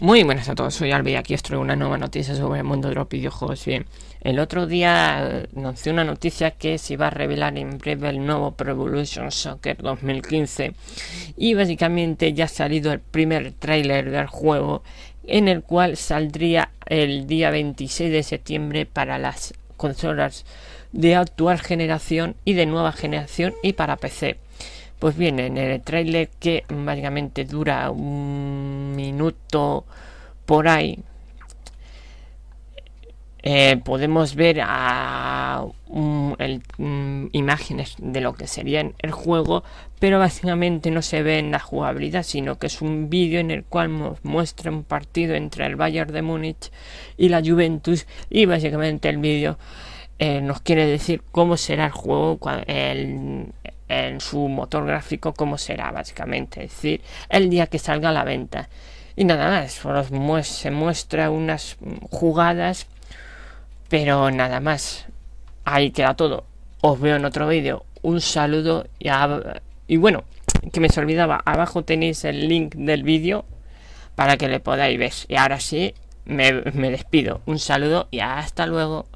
Muy buenas a todos, soy albi y aquí os traigo una nueva noticia sobre el mundo de los videojuegos. Bien, el otro día anuncié eh, una noticia que se iba a revelar en breve el nuevo Pro Evolution Soccer 2015 y básicamente ya ha salido el primer tráiler del juego en el cual saldría el día 26 de septiembre para las consolas de actual generación y de nueva generación y para PC. Pues bien, en el tráiler que básicamente dura un minuto por ahí, eh, podemos ver a, mm, imágenes de lo que sería el juego, pero básicamente no se ve en la jugabilidad, sino que es un vídeo en el cual nos muestra un partido entre el Bayern de Múnich y la Juventus, y básicamente el vídeo eh, nos quiere decir cómo será el juego, en su motor gráfico, cómo será básicamente, es decir, el día que salga a la venta. Y nada más, se muestra unas jugadas, pero nada más. Ahí queda todo. Os veo en otro vídeo. Un saludo y, y bueno, que me se olvidaba, abajo tenéis el link del vídeo para que le podáis ver. Y ahora sí, me, me despido. Un saludo y hasta luego.